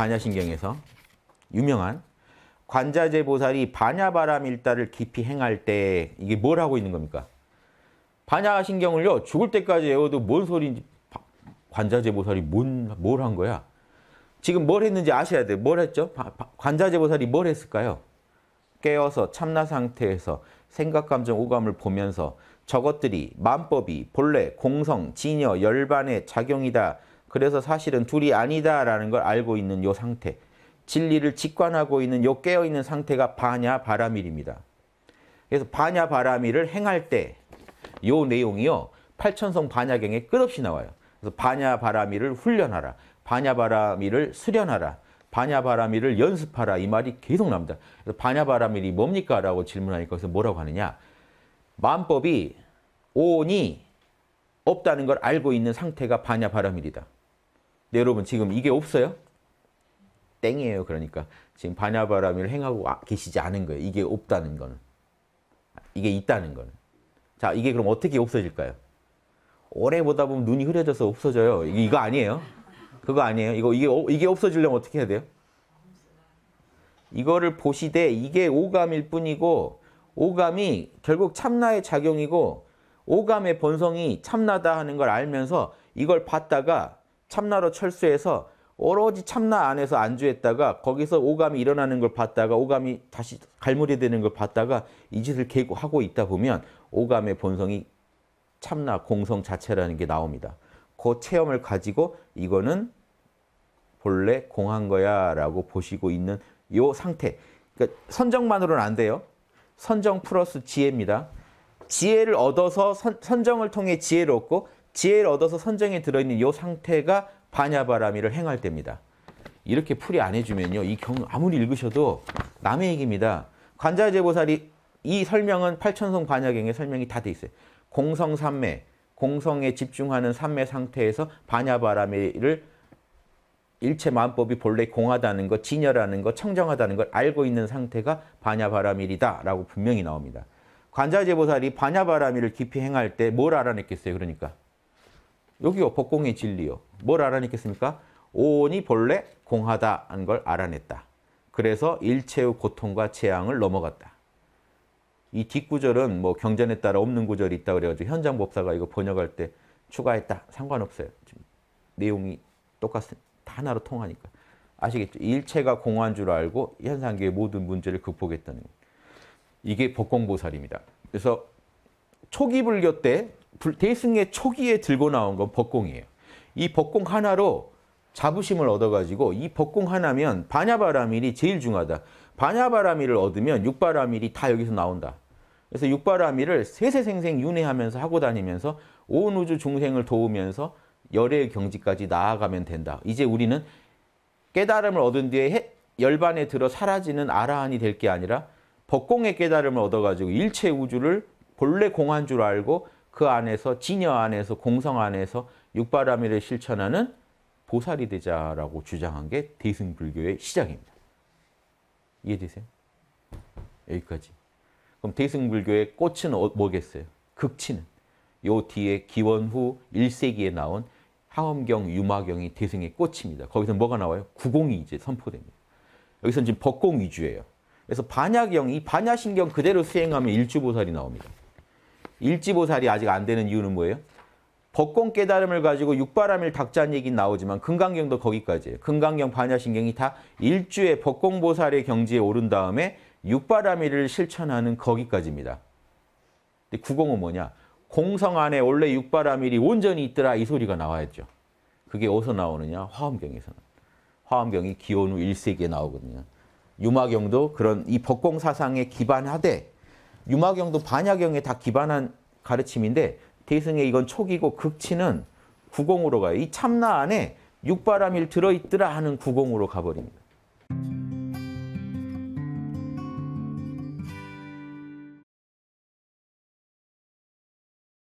반야신경에서 유명한 관자재 보살이 반야바람 일다를 깊이 행할 때 이게 뭘 하고 있는 겁니까? 반야신경을요 죽을 때까지 외워도 뭔 소리인지 관자재 보살이 뭘한 거야? 지금 뭘 했는지 아셔야 돼요. 뭘 했죠? 관자재 보살이 뭘 했을까요? 깨어서 참나 상태에서 생각, 감정, 오감을 보면서 저것들이 만법이 본래 공성, 진여, 열반의 작용이다 그래서 사실은 둘이 아니다라는 걸 알고 있는 요 상태, 진리를 직관하고 있는 요 깨어있는 상태가 바냐 바라밀입니다. 그래서 바냐 바라밀을 행할 때 요 내용이요. 팔천성 반야경에 끝없이 나와요. 그래서 바냐 바라밀을 훈련하라. 바냐 바라밀을 수련하라. 바냐 바라밀을 연습하라. 이 말이 계속 나옵니다. 그래서 바냐 바라밀이 뭡니까? 라고 질문하니까 그래서 뭐라고 하느냐. 만법이 온이 없다는 걸 알고 있는 상태가 바냐 바라밀이다. 근데 네, 여러분 지금 이게 없어요? 땡이에요. 그러니까 지금 반야바람을 행하고 아, 계시지 않은 거예요. 이게 없다는 거는. 이게 있다는 거는. 자, 이게 그럼 어떻게 없어질까요? 오래 보다 보면 눈이 흐려져서 없어져요. 이거 아니에요. 그거 아니에요. 이거 이게 이게 없어지려면 어떻게 해야 돼요? 이거를 보시되 이게 오감일 뿐이고 오감이 결국 참나의 작용이고 오감의 본성이 참나다 하는 걸 알면서 이걸 봤다가 참나로 철수해서 오로지 참나 안에서 안주했다가 거기서 오감이 일어나는 걸 봤다가 오감이 다시 갈무리되는 걸 봤다가 이 짓을 계속 하고 있다 보면 오감의 본성이 참나 공성 자체라는 게 나옵니다. 그 체험을 가지고 이거는 본래 공한 거야 라고 보시고 있는 이 상태. 그러니까 선정만으로는 안 돼요. 선정 플러스 지혜입니다. 지혜를 얻어서 선, 선정을 통해 지혜를 얻고 지혜를 얻어서 선정에 들어있는 이 상태가 반야바라미를 행할 때입니다. 이렇게 풀이 안 해주면요. 이 경 아무리 읽으셔도 남의 얘기입니다. 관자재보살이 이 설명은 팔천송 반야경의 설명이 다 돼 있어요. 공성삼매, 공성에 집중하는 삼매 상태에서 반야바라미를 일체 마음법이 본래 공하다는 것, 진여라는 것, 청정하다는 걸 알고 있는 상태가 반야바라밀이다 라고 분명히 나옵니다. 관자재보살이 반야바라밀을 깊이 행할 때 뭘 알아냈겠어요? 그러니까 여기요. 법공의 진리요. 뭘 알아냈겠습니까? 오온이 본래 공하다한 걸 알아냈다. 그래서 일체의 고통과 재앙을 넘어갔다. 이 뒷구절은 뭐 경전에 따라 없는 구절이 있다 그래가지고 현장 법사가 이거 번역할 때 추가했다. 상관없어요. 지금 내용이 똑같은 하나로 통하니까. 아시겠죠? 일체가 공한 줄 알고 현상계의 모든 문제를 극복했다는 거. 이게 법공보살입니다. 그래서 초기 불교 때 대승의 초기에 들고 나온 건 법공이에요. 이 법공 하나로 자부심을 얻어가지고 이 법공 하나면 반야바라밀이 제일 중하다. 반야바라밀을 얻으면 육바라밀이 다 여기서 나온다. 그래서 육바라밀을 세세생생 윤회하면서 하고 다니면서 온 우주 중생을 도우면서 열의 경지까지 나아가면 된다. 이제 우리는 깨달음을 얻은 뒤에 열반에 들어 사라지는 아라한이 될 게 아니라 법공의 깨달음을 얻어가지고 일체 우주를 본래 공한 줄 알고 그 안에서 진여 안에서 공성 안에서 육바라밀을 실천하는 보살이 되자라고 주장한 게 대승불교의 시작입니다. 이해되세요? 여기까지. 그럼 대승불교의 꽃은 어, 뭐겠어요? 극치는. 요 뒤에 기원후 1세기에 나온 하엄경, 유마경이 대승의 꽃입니다. 거기서 뭐가 나와요? 구공이 이제 선포됩니다. 여기서는 지금 법공 위주예요. 그래서 반야경, 이 반야신경 그대로 수행하면 일주보살이 나옵니다. 일지보살이 아직 안 되는 이유는 뭐예요? 법공 깨달음을 가지고 육바람일 닥자는 얘기 나오지만 금강경도 거기까지예요. 금강경 반야신경이 다 일주의 법공보살의 경지에 오른 다음에 육바람일을 실천하는 거기까지입니다. 근데 구공은 뭐냐? 공성 안에 원래 육바람일이 온전히 있더라 이 소리가 나와야죠. 그게 어디서 나오느냐? 화엄경에서는. 화엄경이 기원 후 1세기에 나오거든요. 유마경도 그런 이 법공 사상에 기반하되 유마경도 반야경에 다 기반한 가르침인데 대승의 이건 초기고 극치는 구공으로 가요. 이 참나 안에 육바람일 들어있더라 하는 구공으로 가버립니다.